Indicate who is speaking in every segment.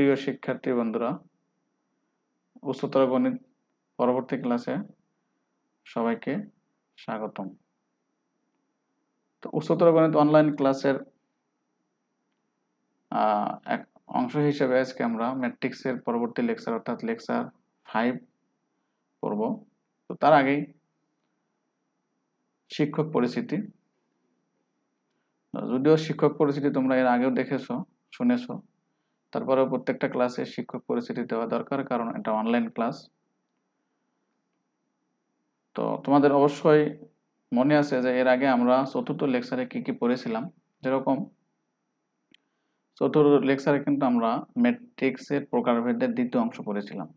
Speaker 1: প্রিয় শিক্ষার্থী বন্ধুরা উচ্চতর গণিত পরবর্তী ক্লাসে সবাইকে স্বাগতম তো উচ্চতর গণিত অনলাইন ক্লাসের এক অংশ হিসেবে আজকে আমরা ম্যাট্রিক্সের পরবর্তী লেকচার অর্থাৎ লেকচার ফাইভ করব তো তার আগেই শিক্ষক পরিচিতি যদিও শিক্ষক পরিচিতি তোমরা এর আগেও দেখেছো শুনেছো তারপরেও প্রত্যেকটা ক্লাসে শিক্ষক পরিচিতি দেওয়া দরকার কারণ এটা অনলাইন ক্লাস তো তোমাদের অবশ্যই মনে আছে যে এর আগে আমরা চতুর্থ লেকচারে কি কি পড়েছিলাম যেরকম চতুর্থ লেকচারে কিন্তু আমরা ম্যাট্রিক্সের প্রকারভেদের দ্বিতীয় অংশ পড়েছিলাম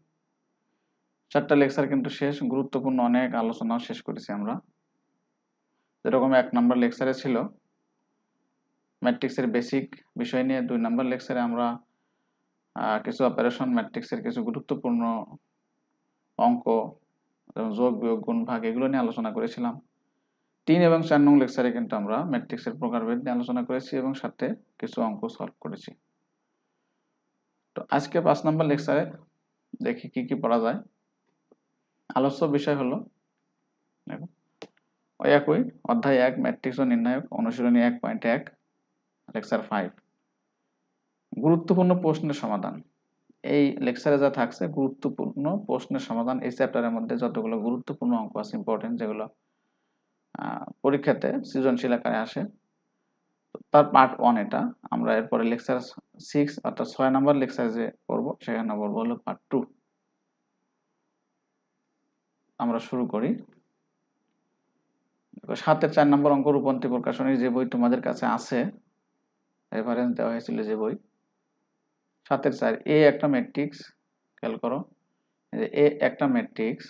Speaker 1: চারটা লেকচার কিন্তু শেষ গুরুত্বপূর্ণ অনেক আলোচনা শেষ করেছি আমরা যেরকম এক নম্বর লেকচারে ছিল ম্যাট্রিক্সের বেসিক বিষয় নিয়ে দুই নম্বর লেকচারে আমরা কিছু অপারেশন ম্যাট্রিক্সের কিছু গুরুত্বপূর্ণ অঙ্ক যেমন যোগ বিয়োগ গুণ ভাগ এগুলো নিয়ে আলোচনা করেছিলাম তিন এবং চার নং লেকচারে কিন্তু আমরা ম্যাট্রিক্সের প্রকারভেদ নিয়ে আলোচনা করেছি এবং সাথে কিছু অঙ্ক সলভ করেছি তো আজকে পাঁচ নম্বর লেকচারে দেখি কি কি পড়া যায় আলোচ্য বিষয় হলো ওই একই অধ্যায় এক ম্যাট্রিক্স ও নির্ণায়ক অনুশীলনী এক পয়েন্ট এক লেকচার ফাইভ গুরুত্বপূর্ণ প্রশ্নের সমাধান এই লেকচারে যা থাকছে গুরুত্বপূর্ণ প্রশ্নের সমাধান এই চ্যাপ্টারের মধ্যে যতগুলো গুরুত্বপূর্ণ অঙ্ক আছে ইম্পর্টেন্ট যেগুলো পরীক্ষাতে সৃজনশীল আকারে আসে তার পার্ট ওয়ান এটা আমরা এরপরে লেকচার সিক্স অর্থাৎ ছয় নম্বর লেকচার যে করবো সেখানে বলবো হলো পার্ট টু আমরা শুরু করি সাতের চার নম্বর অঙ্ক রূপন্থী প্রকাশনীর যে বই তোমাদের কাছে আছে রেফারেন্স দেওয়া হয়েছিল যে বই সাতের চার এ একটা ম্যাট্রিক্স খেয়াল করো এ একটা ম্যাট্রিক্স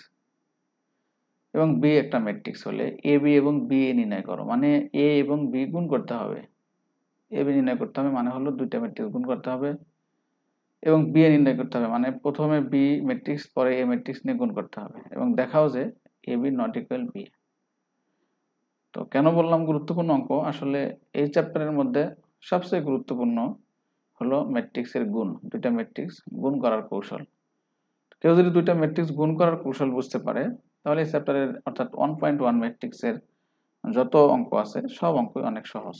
Speaker 1: এবং বি একটা ম্যাট্রিক্স হলে এ বি এবং বি এ নির্ণয় করো মানে এ এবং বি গুণ করতে হবে এ বি নির্ণয় করতে হবে মানে হলো দুইটা ম্যাট্রিক্স গুণ করতে হবে এবং বি এ নির্ণয় করতে হবে মানে প্রথমে বি ম্যাট্রিক্স পরে এ ম্যাট্রিক্স নিয়ে গুণ করতে হবে এবং দেখাও যে A B not equal B তো কেন বললাম গুরুত্বপূর্ণ অঙ্ক আসলে এই চ্যাপ্টারের মধ্যে সবচেয়ে গুরুত্বপূর্ণ হলো ম্যাট্রিক্সের গুণ দুইটা ম্যাট্রিক্স গুণ করার কৌশল কেউ যদি দুইটা ম্যাট্রিক্স গুণ করার কৌশল বুঝতে পারে তাহলে এই চ্যাপ্টারের অর্থাৎ ওয়ান পয়েন্ট ওয়ান ম্যাট্রিক্সের যত অঙ্ক আছে সব অঙ্কই অনেক সহজ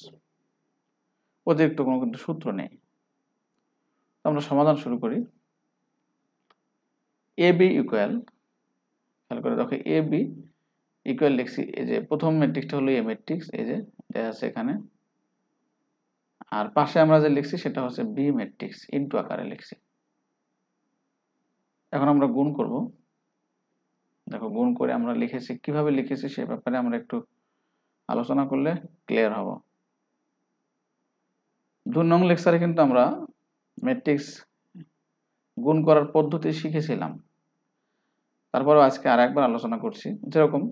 Speaker 1: অতিরিক্ত কোনো কিন্তু সূত্র নেই আমরা সমাধান শুরু করি এ বি ইকুয়াল খেয়াল করে দেখো এ বি ইকুয়াল লিখছি এই যে প্রথম ম্যাট্রিক্সটা হলো এ ম্যাট্রিক্স এই যে দেখা যাচ্ছে এখানে আর পাশে আমরা যে লিখছি সেটা হচ্ছে বি ম্যাট্রিক্স ইনটু আকারে লিখছি এখন আমরা গুণ করব দেখো গুণ করে আমরা লিখেছি কিভাবে লিখেছি সে ব্যাপারে আমরা একটু আলোচনা করলে ক্লিয়ার হব দু নং লেকচারে কিন্তু আমরা ম্যাট্রিক্স গুণ করার পদ্ধতি শিখেছিলাম তারপরে আজকে আর একবার আলোচনা করছি যেরকম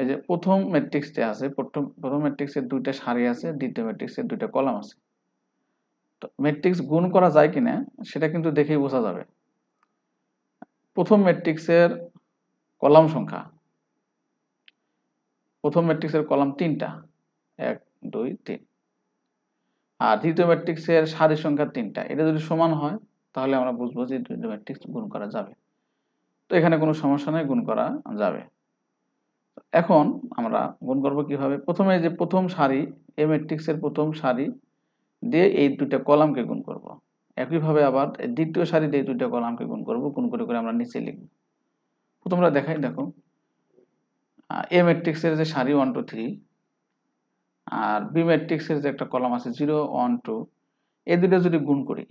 Speaker 1: এই যে প্রথম ম্যাট্রিক্সে আছে প্রথম প্রথম ম্যাট্রিক্সে দুইটা সারি আছে দ্বিতীয় ম্যাট্রিক্সে দুইটা কলাম আছে তো ম্যাট্রিক্স গুণ করা যায় কিনা সেটা কিন্তু দেখেই বোঝা যাবে প্রথম ম্যাট্রিক্সের কলাম সংখ্যা প্রথম ম্যাট্রিক্সের কলাম তিনটা এক দুই তিন আর দ্বিতীয় ম্যাট্রিক্সের সারির সংখ্যা তিনটা এটা যদি সমান হয় তাহলে আমরা বুঝবো যে দ্বিতীয় ম্যাট্রিক্স গুণ করা যাবে তো এখানে কোনো সমস্যা নেই গুণ করা যাবে এখন আমরা গুণ করবো কিভাবে প্রথমে যে প্রথম সারি এ ম্যাট্রিক্সের প্রথম সারি দিয়ে এই দুটা কলামকে গুণ করব। একইভাবে আবার দ্বিতীয় সারি দিয়ে দুইটা কলামকে গুণ করব গুণ করে করে আমরা নিচে লিখব প্রথমরা দেখাই দেখো এ ম্যাট্রিক্সের যে সারি ওয়ান টু থ্রি আর বি ম্যাট্রিক্সের যে একটা কলাম আছে জিরো ওয়ান টু এই দুটো যদি গুণ করি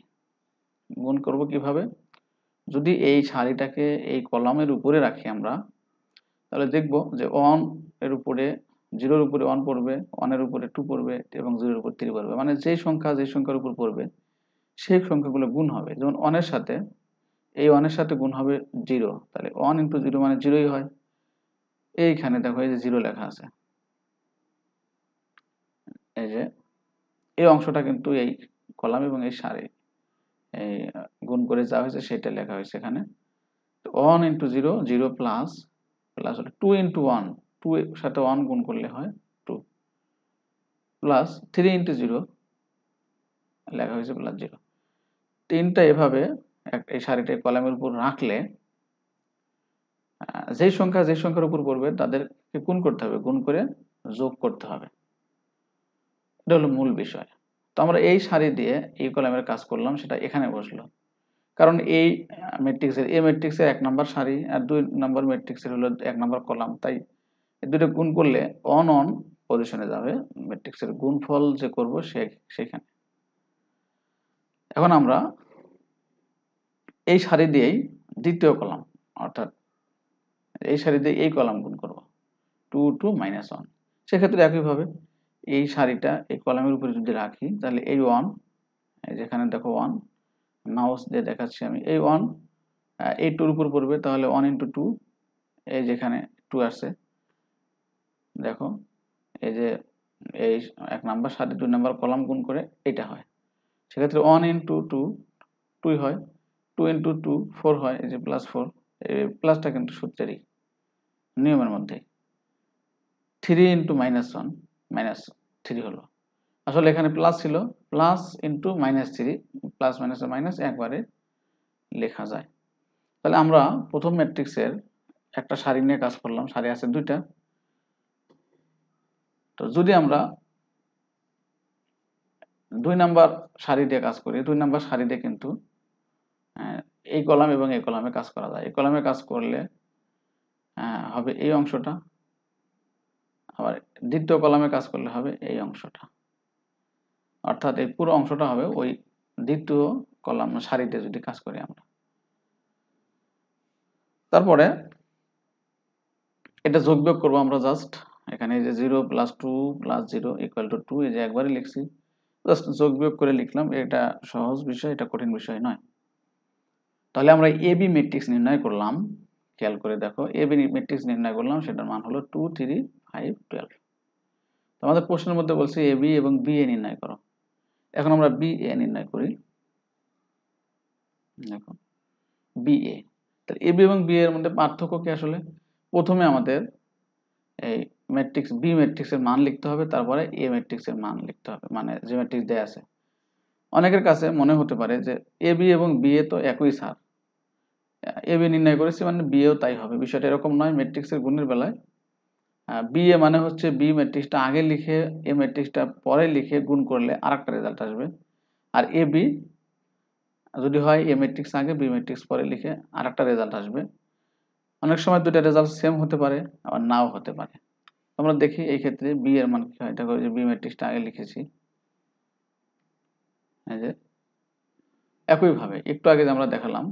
Speaker 1: গুণ করব কিভাবে যদি এই সারিটাকে এই কলামের উপরে রাখি আমরা তাহলে দেখব যে ওয়ান এর উপরে জিরোর উপরে ওয়ান পড়বে ওয়ানের উপরে টু পড়বে এবং জিরোর উপর থ্রি পড়বে মানে যে সংখ্যা যে সংখ্যার উপর পড়বে সেই সংখ্যাগুলো গুণ হবে যেমন ওয়ানের সাথে এই ওয়ানের সাথে গুণ হবে জিরো তাহলে ওয়ান ইন্টু জিরো মানে জিরোই হয় এইখানে দেখো এই যে জিরো লেখা আছে এই যে এই অংশটা কিন্তু এই কলাম এবং এই সারে এই গুণ করে যা হয়েছে সেটা লেখা হয়েছে এখানে one into zero zero plus plus হলো টু ইন্টু ওয়ান টু সাথে ওয়ান গুণ করলে হয় two plus three into zero লেখা হয়েছে প্লাস জিরো তিনটা এভাবে এই শাড়িটা কলামের উপর রাখলে যেই সংখ্যা যেই সংখ্যার উপর পড়বে তাদেরকে গুণ করতে হবে গুণ করে যোগ করতে হবে এটা হলো মূল বিষয় তো আমরা এই শাড়ি দিয়ে এই কলামের কাজ করলাম সেটা এখানে বসলো কারণ এই ম্যাট্রিক্সের এ ম্যাট্রিক্সের এক নম্বর সারি আর দুই নম্বর ম্যাট্রিক্সের হলো এক নম্বর কলাম তাই দুটো গুণ করলে অন অন পজিশনে যাবে ম্যাট্রিক্সের গুণফল যে করব সে সেখানে এখন আমরা এই সারি দিয়েই দ্বিতীয় কলাম অর্থাৎ এই সারি দিয়ে এই কলাম গুণ করব টু টু মাইনাস ওয়ান সেক্ষেত্রে একইভাবে এই সারিটা এই কলামের উপরে যদি রাখি তাহলে এই ওয়ান যেখানে দেখো ওয়ান মাউস দিয়ে দেখাচ্ছি আমি এই ওয়ান এই টুর উপর পড়বে তাহলে ওয়ান ইন্টু টু এই যেখানে টু আসছে দেখো এই যে এই এক নাম্বার সাথে দুই নাম্বার কলাম গুণ করে এটা হয় সেক্ষেত্রে ওয়ান ইন্টু টু টুই হয় টু ইন্টু টু ফোর হয় এই যে প্লাস ফোর এই প্লাসটা কিন্তু সূত্রেরই নিয়মের মধ্যে three into minus one minus three হলো আসলে এখানে প্লাস ছিল plus into minus three plus minus minus একবারে লেখা যায় তাহলে আমরা প্রথম ম্যাট্রিক্সের একটা সারি নিয়ে কাজ করলাম সারি আছে দুইটা তো যদি আমরা দুই নাম্বার সারি দিয়ে কাজ করি দুই নাম্বার সারি দিয়ে কিন্তু হ্যাঁ, এই কলাম এবং এই কলামে কাজ করা যায় এই কলামে কাজ করলে হ্যাঁ, হবে এই অংশটা আবার দ্বিতীয় কলামে কাজ করলে হবে এই অংশটা অর্থাৎ এই পুরো অংশটা হবে ওই দ্বিতীয় কলাম মানে সারিতে যদি কাজ করি আমরা তারপরে এটা যোগ বিয়োগ করবো আমরা জাস্ট এখানে যে zero plus two plus zero equal to two এই যে একবারই লিখছি জাস্ট যোগ বিয়োগ করে লিখলাম এটা সহজ বিষয় এটা কঠিন বিষয় নয় তাহলে আমরা এ বি মেট্রিক্স নির্ণয় করলাম খেয়াল করে দেখো এ বি মেট্রিক্স নির্ণয় করলাম সেটার মান হলো টু থ্রি ফাইভ টুয়েলভ তোমাদের প্রশ্নের মধ্যে বলছে এ বি এবং বি এ নির্ণয় করো এখন আমরা বি এ নির্ণয় করি দেখো এ তাহলে বি এবং বি এর মধ্যে পার্থক্য কি আসলে প্রথমে আমাদের এই ম্যাট্রিক্স বি ম্যাট্রিক্সের মান লিখতে হবে তারপরে এ ম্যাট্রিক্সের মান লিখতে হবে মানে যে ম্যাট্রিক্স দেয়া আছে অনেকের কাছে মনে হতে পারে যে এ বি এবং বি এ তো একই সার এ বি নির্ণয় করেছি মানে বি এও তাই হবে বিষয়টা এরকম নয় ম্যাট্রিক্সের গুণের বেলায় বি এ মানে হচ্ছে বি ম্যাট্রিক্সটা আগে লিখে এ ম্যাট্রিক্সটা পরে লিখে গুণ করলে আর একটা রেজাল্ট আসবে আর এ বি যদি হয় এ ম্যাট্রিক্স আগে বি ম্যাট্রিক্স পরে লিখে আর একটা রেজাল্ট আসবে অনেক সময় দুটা রেজাল্ট সেম হতে পারে আবার নাও হতে পারে আমরা দেখি এই ক্ষেত্রে বি এর মান কি হয় এটা যে বি ম্যাট্রিক্সটা আগে লিখেছি এই যে একইভাবে একটু আগে যে আমরা দেখালাম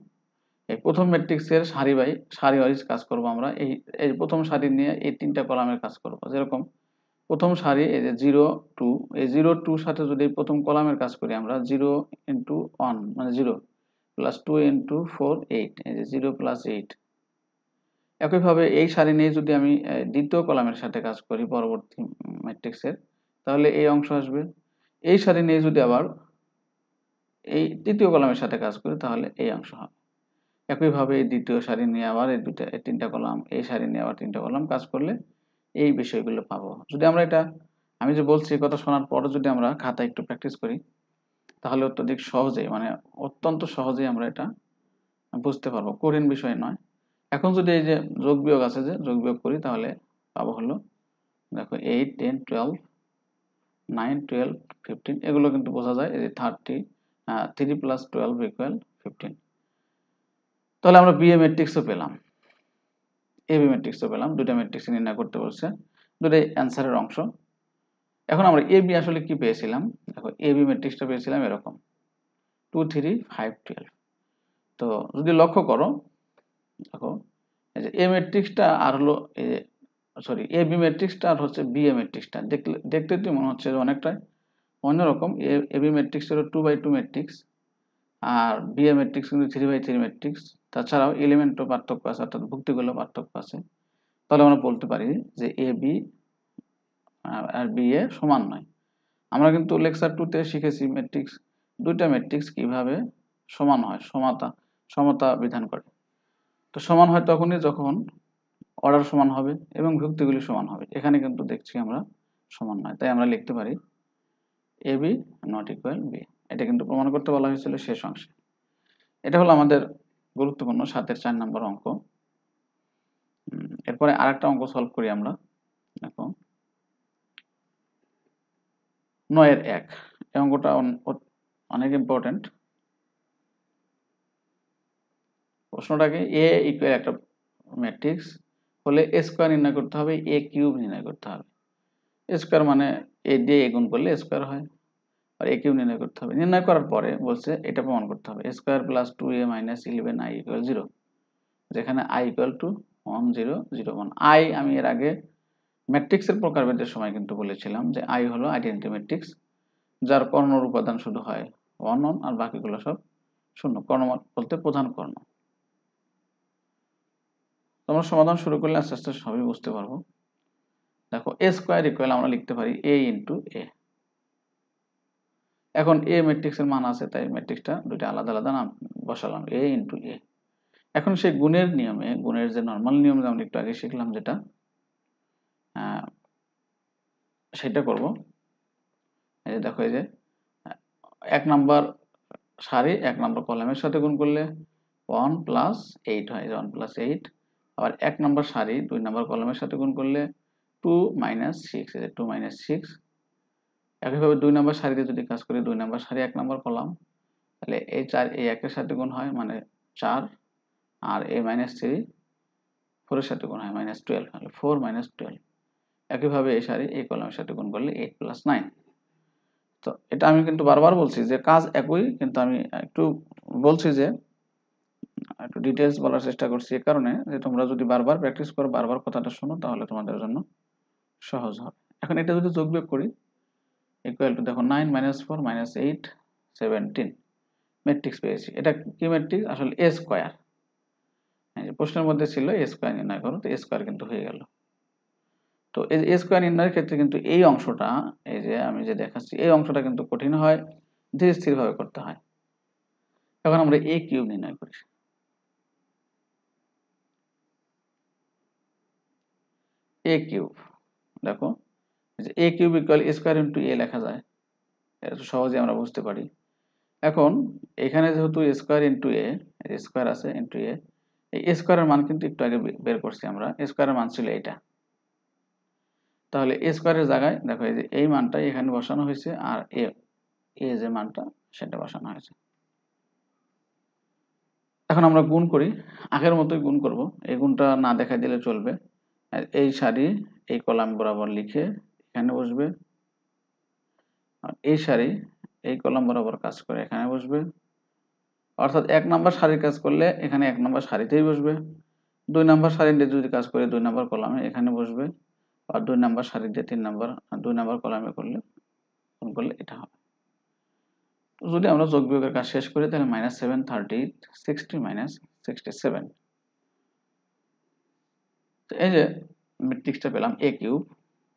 Speaker 1: এই প্রথম ম্যাট্রিক্সের বাই সারি ওয়াইজ কাজ করব আমরা এই এই প্রথম সারি নিয়ে এই তিনটা কলামের কাজ করব যেরকম প্রথম সারি এই যে জিরো টু এই জিরো টু সাথে যদি প্রথম কলামের কাজ করি আমরা জিরো ইন্টু ওয়ান মানে zero plus two into four eight এই যে জিরো প্লাস এইট একইভাবে এই সারি নিয়ে যদি আমি দ্বিতীয় কলামের সাথে কাজ করি পরবর্তী ম্যাট্রিক্সের তাহলে এই অংশ আসবে এই সারি নিয়ে যদি আবার এই তৃতীয় কলামের সাথে কাজ করি তাহলে এই অংশ হবে একইভাবে এই দ্বিতীয় সারি নিয়ে আবার এই দুটা এই তিনটা কলাম এই সারি নিয়ে আবার তিনটা কলাম কাজ করলে এই বিষয়গুলো পাবো যদি আমরা এটা আমি যে বলছি কথা শোনার পরও যদি আমরা খাতা একটু প্র্যাকটিস করি তাহলে অত্যধিক সহজেই মানে অত্যন্ত সহজেই আমরা এটা বুঝতে পারবো কঠিন বিষয় নয় এখন যদি এই যে যোগ বিয়োগ আছে যে যোগ বিয়োগ করি তাহলে পাবো হলো দেখো eight ten twelve nine twelve fifteen এগুলো কিন্তু বোঝা যায় এই যে thirty three plus twelve equal fifteen তাহলে আমরা বিএ ম্যাট্রিক্সও পেলাম এ বি ম্যাট্রিক্সও পেলাম দুটা ম্যাট্রিক্স নির্ণয় করতে বলছে দুটাই অ্যান্সারের অংশ এখন আমরা এ বি আসলে কি পেয়েছিলাম দেখো এ বি ম্যাট্রিক্সটা পেয়েছিলাম এরকম টু থ্রি ফাইভ টুয়েলভ তো যদি লক্ষ্য করো দেখো এই যে এ ম্যাট্রিক্সটা আর হলো এই যে সরি এ বি ম্যাট্রিক্সটা আর হচ্ছে বি এ ম্যাট্রিক্সটা দেখলে দেখতে মনে হচ্ছে যে অনেকটাই অন্যরকম এ বি ম্যাট্রিক্স হলো টু বাই টু ম্যাট্রিক্স আর বি এ ম্যাট্রিক্স কিন্তু থ্রি বাই থ্রি ম্যাট্রিক্স তাছাড়াও এলিমেন্টও পার্থক্য আছে অর্থাৎ ভুক্তিগুলো পার্থক্য আছে তাহলে আমরা বলতে পারি যে এ বি আর বি এ সমান নয় আমরা কিন্তু লেকচার টুতে শিখেছি ম্যাট্রিক্স দুইটা ম্যাট্রিক্স কিভাবে সমান হয় সমতা সমতা বিধান করে তো সমান হয় তখনই যখন অর্ডার সমান হবে এবং ভুক্তিগুলি সমান হবে এখানে কিন্তু দেখছি আমরা সমান নয় তাই আমরা লিখতে পারি A B not equal B এটা কিন্তু প্রমাণ করতে বলা হয়েছিল শেষ অংশে এটা হলো আমাদের গুরুত্বপূর্ণ সাতের চার নম্বর অঙ্ক এরপরে আর একটা অঙ্ক সলভ করি আমরা দেখো নয়ের এক এই অঙ্কটা অনেক ইম্পর্টেন্ট প্রশ্নটাকে এ ইকুয়াল একটা ম্যাট্রিক্স হলে এ স্কোয়ার নির্ণয় করতে হবে এ কিউব নির্ণয় করতে হবে স্কোয়ার মানে এ দিয়ে এ গুণ করলে স্কোয়ার হয় আর এ কিউ নির্ণয় করতে হবে নির্ণয় করার পরে বলছে এটা প্রমাণ করতে হবে square plus two A minus eleven I equal zero যেখানে I equal to one zero zero one I আমি এর আগে ম্যাট্রিক্সের প্রকারভেদের সময় কিন্তু বলেছিলাম যে আই হলো আইডেন্টি ম্যাট্রিক্স যার কর্ণর উপাদান শুধু হয় ওয়ান ওয়ান আর বাকিগুলো সব শূন্য কর্ণ বলতে প্রধান কর্ণ তোমরা সমাধান শুরু করলে আস্তে আস্তে সবই বুঝতে পারবো দেখো এ স্কোয়ার ইকুয়াল আমরা লিখতে পারি এ ইন্টু এ এখন এ ম্যাট্রিক্সের মান আছে তাই ম্যাট্রিক্সটা দুইটা আলাদা আলাদা নাম বসালাম এ ইন্টু এ এখন সেই গুণের নিয়মে গুণের যে নর্মাল নিয়ম আমরা একটু আগে শিখলাম যেটা সেটা করব এই যে দেখো এই যে এক নাম্বার সারি এক নাম্বার কলামের সাথে গুণ করলে ওয়ান প্লাস এইট হয় ওয়ান প্লাস এইট আবার এক নাম্বার সারি দুই নাম্বার কলামের সাথে গুণ করলে two minus six two minus six একইভাবে দুই নম্বর সারিতে যদি কাজ করি দুই নম্বর সারি এক নম্বর কলাম তাহলে এই চার এই একের সাথে গুণ হয় মানে চার আর এ মাইনাস থ্রি ফোরের সাথে গুণ হয় মাইনাস টুয়েলভ তাহলে ফোর মাইনাস টুয়েলভ একইভাবে এই সারি এই কলামের সাথে গুণ করলে এইট প্লাস নাইন তো এটা আমি কিন্তু বারবার বলছি যে কাজ একই কিন্তু আমি একটু বলছি যে একটু ডিটেলস বলার চেষ্টা করছি এ কারণে যে তোমরা যদি বারবার প্র্যাকটিস করো বারবার কথাটা শোনো তাহলে তোমাদের জন্য সহজ হবে এখন এটা যদি যোগ বিয়োগ করি ইকুয়াল টু দেখো nine minus four minus eight seventeen matrix পেয়েছি এটা কি ম্যাট্রিক্স আসলে এ স্কোয়ার প্রশ্নের মধ্যে ছিল এ স্কোয়ার নির্ণয় করো তো এ স্কোয়ার কিন্তু হয়ে গেল তো এই এ স্কোয়ার নির্ণয়ের ক্ষেত্রে কিন্তু এই অংশটা এই যে আমি যে দেখাচ্ছি এই অংশটা কিন্তু কঠিন হয় ধীরে স্থিরভাবে করতে হয় তখন আমরা এ কিউব নির্ণয় করি এ কিউব দেখো A cube equal square into A লেখা যায় এটা সহজে আমরা বুঝতে পারি এখন এখানে যেহেতু স্কোয়ার ইন্টু এ স্কোয়ার আছে ইন্টু এ এই স্কোয়ারের মান কিন্তু একটু আগে বের করছি আমরা স্কোয়ারের মান ছিল এইটা তাহলে স্কোয়ারের জায়গায় দেখো এই যে এই মানটা এখানে বসানো হয়েছে আর এ এ যে মানটা সেটা বসানো হয়েছে এখন আমরা গুণ করি আগের মতোই গুণ করব এই গুণটা না দেখা দিলে চলবে এই সারি এই কলাম বরাবর লিখে এখানে বসবে আর এই সারি এই কলম বরাবর কাজ করে এখানে বসবে অর্থাৎ এক নাম্বার সারির কাজ করলে এখানে এক নাম্বার সারিতেই বসবে দুই নাম্বার সারিতে যদি কাজ করে দুই নাম্বার কলামে এখানে বসবে আর দুই নাম্বার সারিতে তিন নাম্বার দুই নাম্বার কলামে করলে করলে এটা হবে যদি আমরা যোগ বিয়োগের কাজ শেষ করি তাহলে minus seven thirty sixty minus sixty seven এই যে মেট্রিক্সটা পেলাম এ কিউব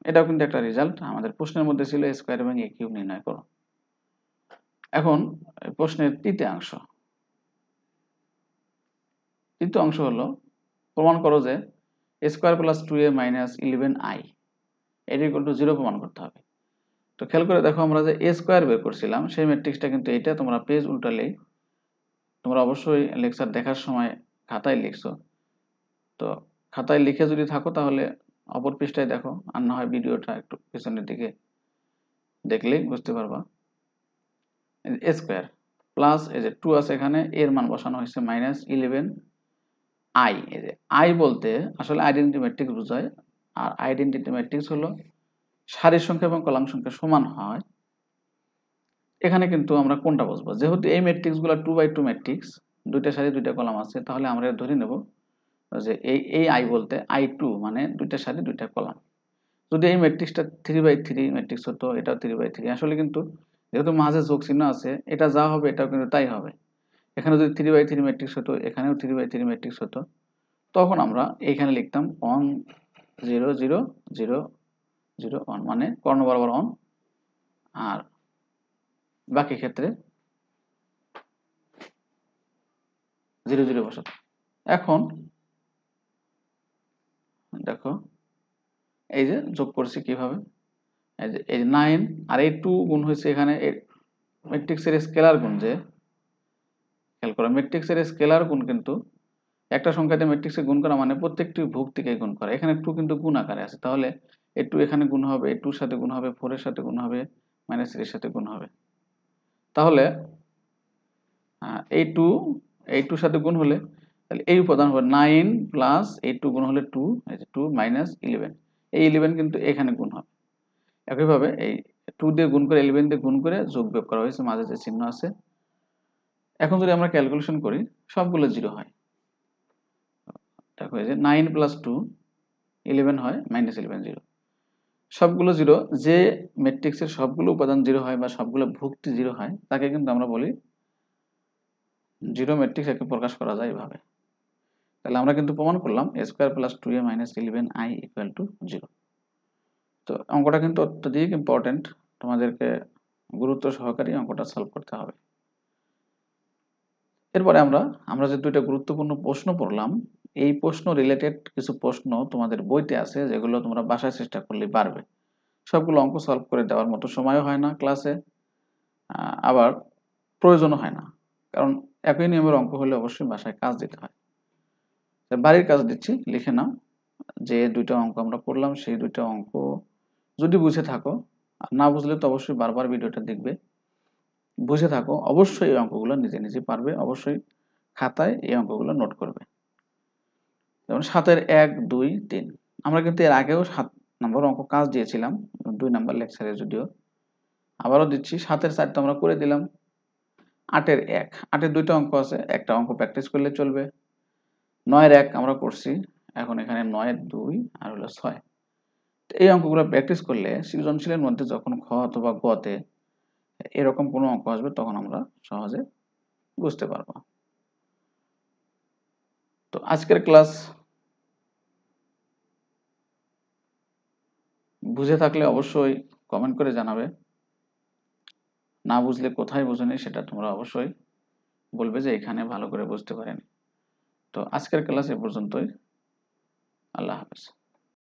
Speaker 1: এটাও কিন্তু একটা রেজাল্ট আমাদের প্রশ্নের মধ্যে ছিল স্কোয়ার এবং এ কিউব নির্ণয় করো এখন প্রশ্নের অংশ তৃতীয় অংশ হলো প্রমাণ করো যে square plus two A minus eleven I এটি ইকুয়াল টু জিরো প্রমাণ করতে হবে তো খেয়াল করে দেখো আমরা যে এ স্কোয়ার বের করছিলাম সেই ম্যাট্রিক্সটা কিন্তু এটা তোমরা পেজ উল্টালেই তোমরা অবশ্যই লেকচার দেখার সময় খাতায় লিখছো তো খাতায় লিখে যদি থাকো তাহলে অপর পৃষ্ঠায় দেখো আর না হয় ভিডিওটা একটু পিছনের দিকে দেখলেই বুঝতে পারবা এ স্কোয়ার প্লাস এই যে টু আছে এখানে এর মান বসানো হয়েছে মাইনাস ইলেভেন আই এই যে আই বলতে আসলে আইডেন্টি ম্যাট্রিক্স বোঝায় আর আইডেন্টি ম্যাট্রিক্স হলো সারির সংখ্যা এবং কলাম সংখ্যা সমান হয় এখানে কিন্তু আমরা কোনটা বসবো যেহেতু এই ম্যাট্রিক্সগুলো টু বাই টু ম্যাট্রিক্স দুইটা সারি দুইটা কলাম আছে তাহলে আমরা ধরে নেব যে এই এই আই বলতে আই টু মানে দুইটা সারি দুইটা কলাম যদি এই ম্যাট্রিক্সটা থ্রি বাই থ্রি ম্যাট্রিক্স হতো এটাও থ্রি বাই থ্রি আসলে কিন্তু যেহেতু মাঝে যোগ চিহ্ন আছে এটা যা হবে এটাও কিন্তু তাই হবে এখানে যদি থ্রি বাই থ্রি ম্যাট্রিক্স হতো এখানেও থ্রি বাই থ্রি ম্যাট্রিক্স হতো তখন আমরা এইখানে লিখতাম one zero zero zero zero one মানে কর্ণ বরাবর অন আর বাকি ক্ষেত্রে জিরো জিরো বসাত এখন দেখো এই যে যোগ করছি কিভাবে এই যে এই নাইন আর এই টু গুণ হয়েছে এখানে ম্যাট্রিক্সের স্কেলার গুণ যে খেয়াল করো ম্যাট্রিক্সের স্কেলার গুণ কিন্তু একটা সংখ্যাতে ম্যাট্রিক্সে গুণ করা মানে প্রত্যেকটি ভুক্তিকে গুণ করা এখানে টু কিন্তু গুণ আকারে আছে তাহলে এ টু এখানে গুণ হবে এ টুর সাথে গুণ হবে ফোরের সাথে গুণ হবে মাইনাস থ্রির সাথে গুণ হবে তাহলে এই টু এই টুর সাথে গুণ হলে তাহলে এই হবে নাইন প্লাস এই টু গুণ হলে টু টু মাইনাস ইলেভেন এই ইলেভেন কিন্তু এখানে গুণ হবে একইভাবে এই টু দিয়ে গুণ করে ইলেভেন দিয়ে গুণ করে যোগ বিয়োগ করা হয়েছে মাঝে যে চিহ্ন আছে এখন যদি আমরা ক্যালকুলেশন করি সবগুলো জিরো হয় দেখো এই যে নাইন প্লাস টু ইলেভেন হয় মাইনাস ইলেভেন জিরো সবগুলো জিরো যে ম্যাট্রিক্সের সবগুলো উপাদান জিরো হয় বা সবগুলো ভুক্তি জিরো হয় তাকে কিন্তু আমরা বলি জিরো ম্যাট্রিক্স একে প্রকাশ করা যায় এভাবে তাহলে আমরা কিন্তু প্রমাণ করলাম square plus two A minus eleven I equal to zero তো অঙ্কটা কিন্তু অত্যধিক ইম্পর্টেন্ট তোমাদেরকে গুরুত্ব সহকারে অঙ্কটা সলভ করতে হবে এরপরে আমরা আমরা যে দুইটা গুরুত্বপূর্ণ প্রশ্ন পড়লাম এই প্রশ্ন রিলেটেড কিছু প্রশ্ন তোমাদের বইতে আছে যেগুলো তোমরা বাসায় চেষ্টা করলে পারবে সবগুলো অঙ্ক সলভ করে দেওয়ার মতো সময়ও হয় না ক্লাসে আবার প্রয়োজনও হয় না কারণ একই নিয়মের অঙ্ক হলে অবশ্যই বাসায় কাজ দিতে হয় বাড়ির কাজ দিচ্ছি লিখে নাও যে দুইটা অঙ্ক আমরা করলাম সেই দুইটা অঙ্ক যদি বুঝে থাকো না বুঝলে তো অবশ্যই বারবার ভিডিওটা দেখবে বুঝে থাকো অবশ্যই এই অঙ্কগুলো নিজে নিজে পারবে অবশ্যই খাতায় এই অঙ্কগুলো নোট করবে যেমন সাতের এক দুই তিন আমরা কিন্তু এর আগেও সাত নম্বর অঙ্ক কাজ দিয়েছিলাম দুই নম্বর লেকচারে যদিও আবারও দিচ্ছি সাতের চারটা আমরা করে দিলাম আটের এক আটের দুইটা অঙ্ক আছে একটা অঙ্ক প্র্যাকটিস করলে চলবে নয়ের এক আমরা করছি এখন এখানে নয়ের দুই আর হলো ছয় এই অঙ্কগুলো প্র্যাকটিস করলে সৃজনশীলের মধ্যে যখন খ অথবা গতে এরকম কোনো অঙ্ক আসবে তখন আমরা সহজে বুঝতে পারব তো আজকের ক্লাস বুঝে থাকলে অবশ্যই কমেন্ট করে জানাবে না বুঝলে কোথায় বোঝেনি সেটা তোমরা অবশ্যই বলবে যে এখানে ভালো করে বুঝতে পারেনি তো আজকের ক্লাস এ পর্যন্তই আল্লাহ হাফেজ